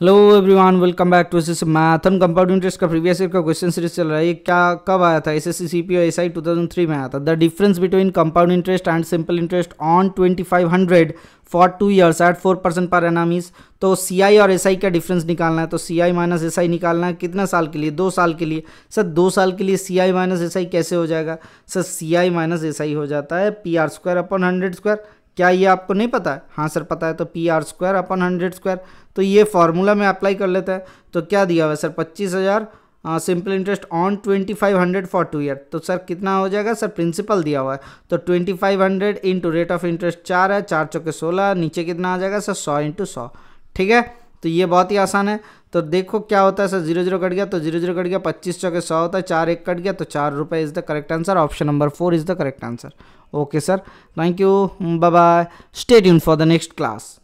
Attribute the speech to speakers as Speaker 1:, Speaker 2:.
Speaker 1: hello everyone welcome back to S math हम compounding का previous year का question series चल रहा है ये क्या कब आया था S S C C P और S I two thousand three में आया था the difference between compound interest and simple interest on twenty five hundred for two years at four percent per annum तो सी आई और एस आई का difference निकालना है तो सी आई माइनस एस आई निकालना है कितना साल के लिए दो साल के लिए सर दो साल के लिए सी आई माइनस एस आई कैसे हो जाएगा sir C I minus S I हो जाता है P R square upon hundred square क्या ये आपको नहीं पता है हाँ सर पता है तो P R square upon hundred square तो ये फार्मूला में अप्लाई कर लेता है तो क्या दिया हुआ है सर पच्चीस हज़ार simple interest on twenty five hundred for two year तो सर कितना हो जाएगा सर प्रिंसिपल दिया हुआ है तो twenty five hundred into rate of interest चार है चार चौके सोलह नीचे कितना आ जाएगा सर सौ इंटू सौ ठीक है तो ये बहुत ही आसान है तो देखो क्या होता है सर जीरो जीरो कट गया तो जीरो जीरो कट गया पच्चीस चौके सौ होता है चार एक कट गया तो चार रुपये is the correct answer option number four is the correct answer okay sir thank you bye bye stay tune for the next class